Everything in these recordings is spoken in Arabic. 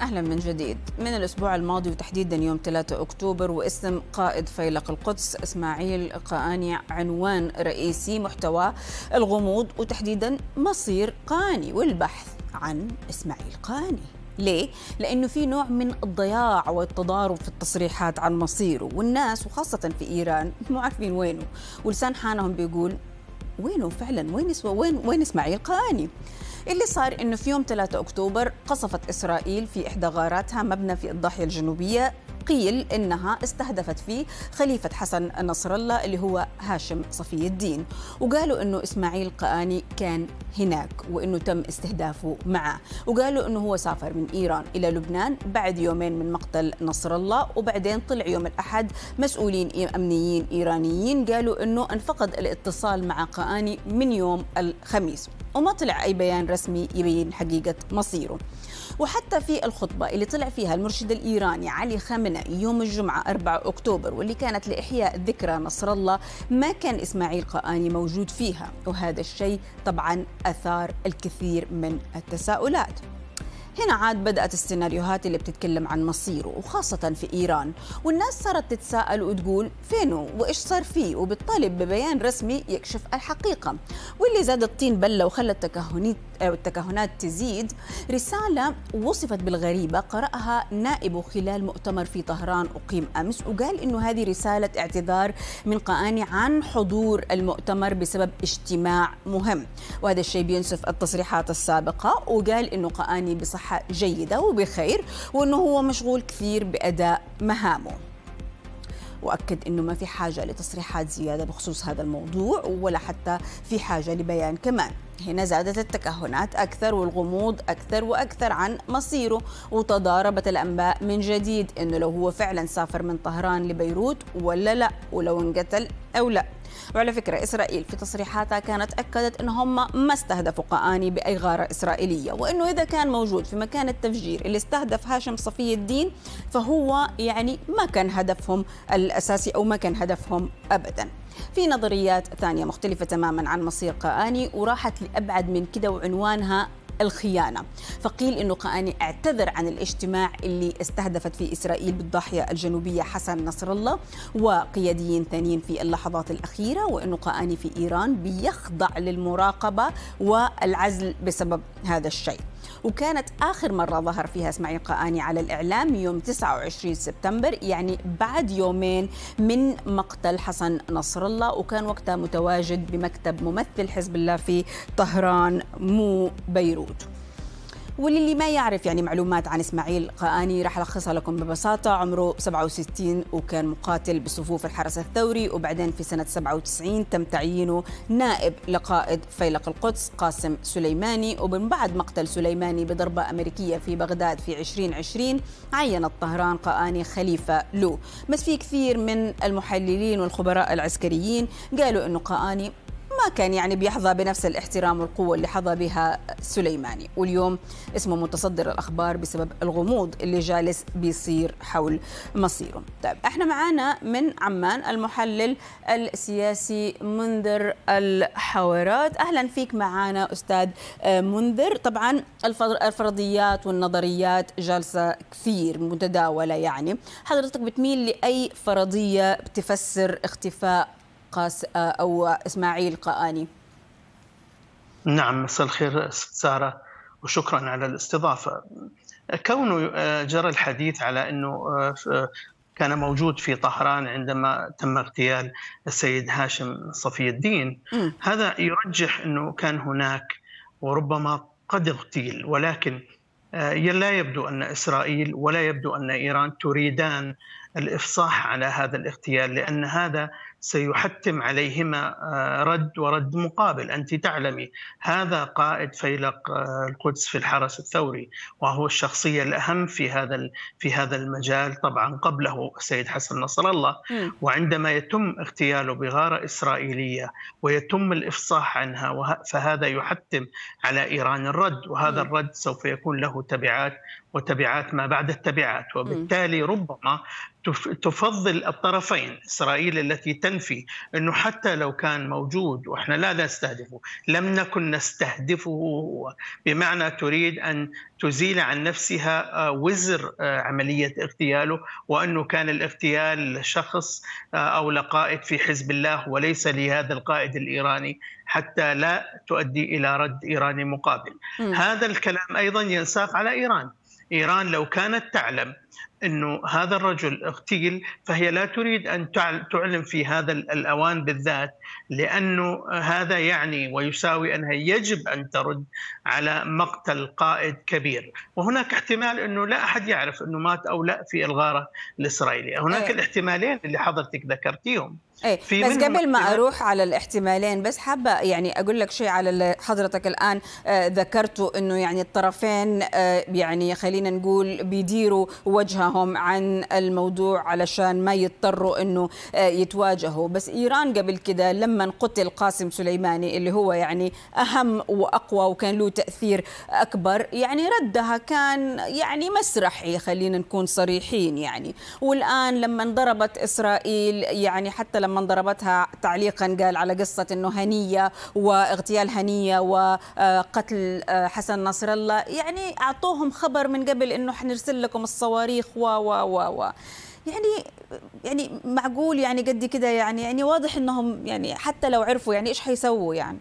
أهلا من جديد من الأسبوع الماضي وتحديدا يوم 3 أكتوبر واسم قائد فيلق القدس إسماعيل قاني عنوان رئيسي محتوى الغموض وتحديدا مصير قاني والبحث عن إسماعيل قاني ليه؟ لأنه في نوع من الضياع والتضارب في التصريحات عن مصيره والناس وخاصة في إيران مو عارفين وينه ولسان حالهم بيقول وينه فعلا وين وين وين اسماعيل قاني اللي صار انه في يوم 3 اكتوبر قصفت اسرائيل في احدى غاراتها مبنى في الضاحيه الجنوبيه قيل انها استهدفت فيه خليفه حسن نصر الله اللي هو هاشم صفي الدين وقالوا انه اسماعيل قاني كان هناك وانه تم استهدافه معه وقالوا انه هو سافر من ايران الى لبنان بعد يومين من مقتل نصر الله وبعدين طلع يوم الاحد مسؤولين امنيين ايرانيين قالوا انه انفقد الاتصال مع قاني من يوم الخميس وما طلع أي بيان رسمي يبين حقيقة مصيره وحتى في الخطبة اللي طلع فيها المرشد الإيراني علي خامنئي يوم الجمعة 4 أكتوبر واللي كانت لإحياء ذكرى نصر الله ما كان إسماعيل قاني موجود فيها وهذا الشيء طبعا أثار الكثير من التساؤلات هنا عاد بدأت السيناريوهات اللي بتتكلم عن مصيره وخاصة في إيران والناس صارت تتساءل وتقول فينه وإيش صار فيه وبتطالب ببيان رسمي يكشف الحقيقة واللي زاد الطين بلة وخلى التكهنات التكهنات تزيد رسالة وصفت بالغريبة قرأها نائب خلال مؤتمر في طهران أقيم أمس وقال أنه هذه رسالة اعتذار من قاني عن حضور المؤتمر بسبب اجتماع مهم وهذا الشيء بينسف التصريحات السابقة وقال أنه قاني بصحة جيدة وبخير وأنه هو مشغول كثير بأداء مهامه واكد انه ما في حاجه لتصريحات زياده بخصوص هذا الموضوع ولا حتى في حاجه لبيان كمان هنا زادت التكهنات أكثر والغموض أكثر وأكثر عن مصيره وتضاربت الأنباء من جديد إنه لو هو فعلا سافر من طهران لبيروت ولا لا ولو انقتل أو لا وعلى فكرة إسرائيل في تصريحاتها كانت أكدت أن هم ما استهدفوا قآني بأي غارة إسرائيلية وأنه إذا كان موجود في مكان التفجير اللي استهدف هاشم صفي الدين فهو يعني ما كان هدفهم الأساسي أو ما كان هدفهم أبداً في نظريات ثانية مختلفة تماما عن مصير قآني وراحت لأبعد من كده وعنوانها الخيانة فقيل أنه قاني اعتذر عن الاجتماع اللي استهدفت فيه إسرائيل بالضاحية الجنوبية حسن نصر الله وقياديين ثانيين في اللحظات الأخيرة وأنه قاني في إيران بيخضع للمراقبة والعزل بسبب هذا الشيء وكانت آخر مرة ظهر فيها إسماعيل قاني على الإعلام يوم 29 سبتمبر يعني بعد يومين من مقتل حسن نصر الله وكان وقتها متواجد بمكتب ممثل حزب الله في طهران مو بيروت وللي ما يعرف يعني معلومات عن اسماعيل قاني راح الخصها لكم ببساطه عمره 67 وكان مقاتل بصفوف الحرس الثوري وبعدين في سنه 97 تم تعيينه نائب لقائد فيلق القدس قاسم سليماني ومن بعد مقتل سليماني بضربه امريكيه في بغداد في 2020 عينت طهران قاني خليفه له بس في كثير من المحللين والخبراء العسكريين قالوا انه قاني ما كان يعني بيحظى بنفس الاحترام والقوة اللي حظى بها سليماني واليوم اسمه متصدر الأخبار بسبب الغموض اللي جالس بيصير حول مصيره طيب احنا معانا من عمان المحلل السياسي منذر الحوارات أهلا فيك معانا أستاذ منذر طبعا الفرضيات والنظريات جالسة كثير متداولة يعني حضرتك بتميل لأي فرضية بتفسر اختفاء وقاس آه، أو إسماعيل قآني نعم مساء الخير سارة وشكرا على الاستضافة كونه آه، جرى الحديث على أنه آه، كان موجود في طهران عندما تم اغتيال السيد هاشم صفي الدين هذا يرجح أنه كان هناك وربما قد اغتيل ولكن لا يبدو أن إسرائيل ولا يبدو أن إيران تريدان الإفصاح على هذا الاغتيال لأن هذا سيحتم عليهما آه، رد ورد مقابل أنت تعلمي هذا قائد فيلق آه، القدس في الحرس الثوري وهو الشخصية الأهم في هذا في هذا المجال طبعا قبله السيد حسن نصر الله وعندما يتم اغتياله بغارة إسرائيلية ويتم الإفصاح عنها فهذا يحتم على إيران الرد وهذا الرد سوف يكون له تبعات وتبعات ما بعد التبعات وبالتالي ربما تفضل الطرفين إسرائيل التي تنفي أنه حتى لو كان موجود وإحنا لا نستهدفه لم نكن نستهدفه هو بمعنى تريد أن تزيل عن نفسها آه، وزر آه، عملية اغتياله وأنه كان الاغتيال شخص آه، أو لقائد في حزب الله وليس لهذا القائد الإيراني حتى لا تؤدي إلى رد إيراني مقابل م. هذا الكلام أيضا ينساق على إيران إيران لو كانت تعلم انه هذا الرجل اغتيل فهي لا تريد ان تعلن في هذا الاوان بالذات لانه هذا يعني ويساوي انها يجب ان ترد على مقتل قائد كبير، وهناك احتمال انه لا احد يعرف انه مات او لا في الغاره الاسرائيليه، هناك أيه. الاحتمالين اللي حضرتك ذكرتيهم. أيه. في بس قبل ما اروح على الاحتمالين بس حابه يعني اقول لك شيء على اللي حضرتك الان آه، ذكرته انه يعني الطرفين آه، يعني خلينا نقول بيديروا وجهه معهم عن الموضوع علشان ما يضطروا أنه آه، يتواجهوا بس إيران قبل كده لما قتل قاسم سليماني اللي هو يعني أهم وأقوى وكان له تأثير أكبر يعني ردها كان يعني مسرحي خلينا نكون صريحين يعني والآن لما ضربت إسرائيل يعني حتى لما ضربتها تعليقا قال على قصة أنه هنية واغتيال هنية وقتل آه، آه، حسن نصر الله يعني أعطوهم خبر من قبل أنه حنرسل لكم الصواريخ و و و و يعني يعني معقول يعني قد كده يعني يعني واضح انهم يعني حتى لو عرفوا يعني ايش حيسووا يعني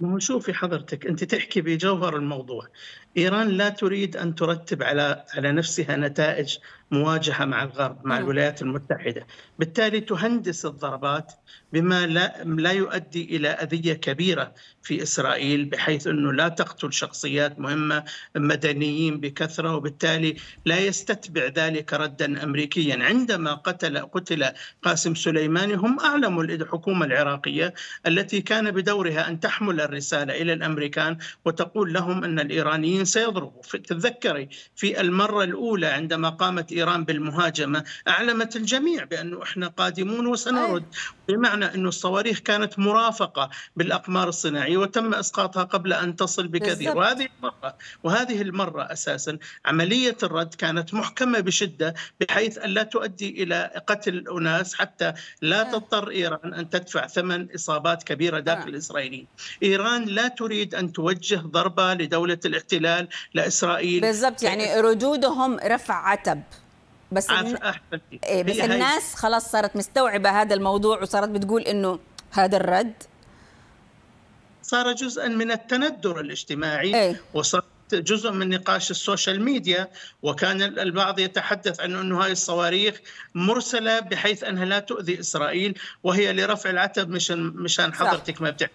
ما هو شوفي حضرتك انت تحكي بجوهر الموضوع ايران لا تريد ان ترتب على على نفسها نتائج مواجهه مع الغرب مع نعم. الولايات المتحده، بالتالي تهندس الضربات بما لا لا يؤدي الى اذيه كبيره في اسرائيل بحيث انه لا تقتل شخصيات مهمه مدنيين بكثره وبالتالي لا يستتبع ذلك ردا امريكيا، عندما قتل قتل قاسم سليماني هم اعلموا الحكومه العراقيه التي كان بدورها ان تحمل الرساله الى الامريكان وتقول لهم ان الايرانيين سيضربه تتذكري في المرة الأولى عندما قامت إيران بالمهاجمة أعلمت الجميع بأنه إحنا قادمون وسنرد بمعنى أنه الصواريخ كانت مرافقة بالأقمار الصناعية وتم إسقاطها قبل أن تصل بكثير وهذه المرة وهذه المرة أساسا عملية الرد كانت محكمة بشدة بحيث أن لا تؤدي إلى قتل أناس حتى لا تضطر إيران أن تدفع ثمن إصابات كبيرة داخل الإسرائيليين إيران لا تريد أن توجه ضربة لدولة الاحتلال الاحتلال لاسرائيل بالضبط يعني إيه. ردودهم رفع عتب بس إن... إيه بس الناس خلاص صارت مستوعبه هذا الموضوع وصارت بتقول انه هذا الرد صار جزءا من التندر الاجتماعي أي. وصار جزء من نقاش السوشيال ميديا وكان البعض يتحدث عن انه هذه الصواريخ مرسله بحيث انها لا تؤذي اسرائيل وهي لرفع العتب مشان مشان حضرتك ما بتعرف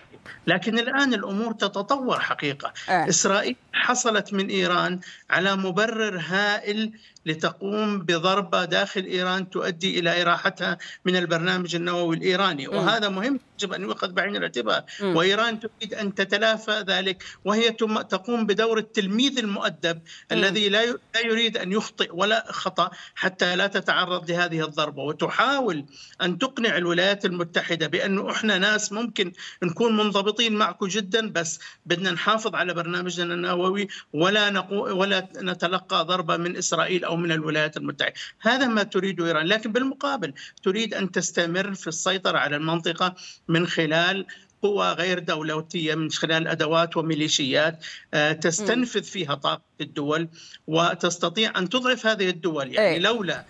لكن الآن الأمور تتطور حقيقة آه. إسرائيل حصلت من إيران على مبرر هائل لتقوم بضربة داخل إيران تؤدي إلى إراحتها من البرنامج النووي الإيراني وهذا مهم يجب أن يؤخذ بعين الاعتبار وإيران تريد أن تتلافى ذلك وهي تقوم بدور التلميذ المؤدب الذي لا يريد أن يخطئ ولا خطأ حتى لا تتعرض لهذه الضربة وتحاول أن تقنع الولايات المتحدة بأنه إحنا ناس ممكن نكون منضبطين معكم جدا بس بدنا نحافظ على برنامجنا النووي ولا نقو ولا نتلقى ضربة من إسرائيل أو من الولايات المتحدة هذا ما تريده إيران لكن بالمقابل تريد أن تستمر في السيطرة على المنطقة من خلال قوى غير دولتية من خلال أدوات وميليشيات آه، تستنفذ فيها طاقة الدول وتستطيع أن تضعف هذه الدول يعني إيه. لولا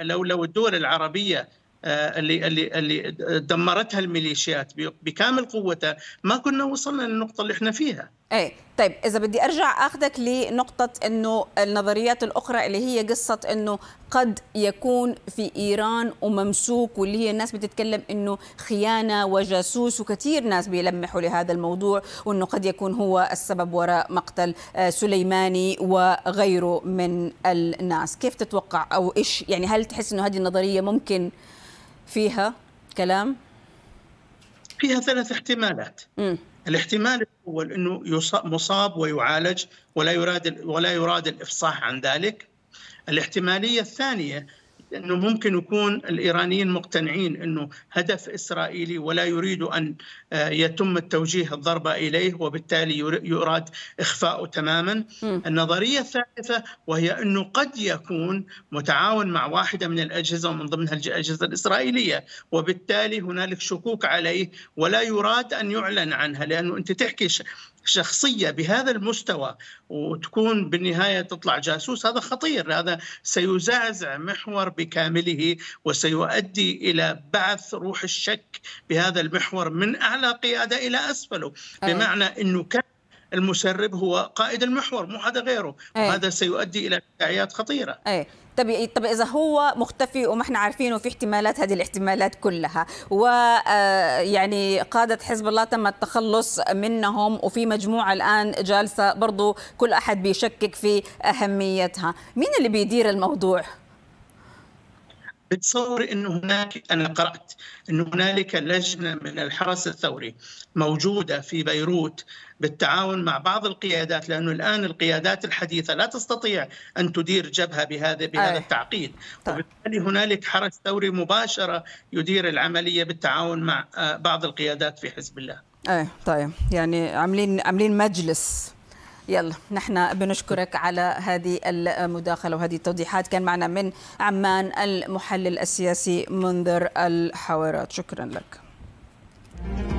لو لو الدول العربية آه، اللي اللي اللي دمرتها الميليشيات بكامل قوتها ما كنا وصلنا للنقطة اللي احنا فيها ايه طيب اذا بدي ارجع اخذك لنقطه انه النظريات الاخرى اللي هي قصه انه قد يكون في ايران وممسوك واللي هي الناس بتتكلم انه خيانه وجاسوس وكثير ناس بيلمحوا لهذا الموضوع وانه قد يكون هو السبب وراء مقتل آه، سليماني وغيره من الناس كيف تتوقع او ايش يعني هل تحس انه هذه النظريه ممكن فيها كلام فيها ثلاث احتمالات م. الاحتمال الاول انه مصاب ويعالج ولا يراد ولا يراد الافصاح عن ذلك الاحتماليه الثانيه انه ممكن يكون الايرانيين مقتنعين انه هدف اسرائيلي ولا يريد ان آه، يتم التوجيه الضربه اليه وبالتالي يراد اخفاؤه تماما. النظريه الثالثه وهي انه قد يكون متعاون مع واحده من الاجهزه ومن ضمنها الاجهزه الاسرائيليه وبالتالي هنالك شكوك عليه ولا يراد ان يعلن عنها لانه انت تحكي شخصيه بهذا المستوى وتكون بالنهايه تطلع جاسوس هذا خطير هذا سيزعزع محور بكامله وسيؤدي الى بعث روح الشك بهذا المحور من اعلى قياده الى اسفله آه. بمعنى انه كان المسرب هو قائد المحور مو حدا غيره أي. وهذا سيؤدي الى تداعيات خطيره أي. طب طب اذا هو مختفي وما احنا عارفين وفي احتمالات هذه الاحتمالات كلها و آه، يعني قاده حزب الله تم التخلص منهم وفي مجموعه الان جالسه برضو كل احد بيشكك في اهميتها مين اللي بيدير الموضوع بتصور انه هناك انا قرات انه هنالك لجنه من الحرس الثوري موجوده في بيروت بالتعاون مع بعض القيادات لانه الان القيادات الحديثه لا تستطيع ان تدير جبهه بهذا بهذا التعقيد طيب. وبالتالي هنالك حرس ثوري مباشره يدير العمليه بالتعاون مع آه، بعض القيادات في حزب الله ايه طيب يعني عاملين عاملين مجلس يلا نحن بنشكرك على هذه المداخلة وهذه التوضيحات كان معنا من عمان المحلل السياسي منذر الحوارات شكرا لك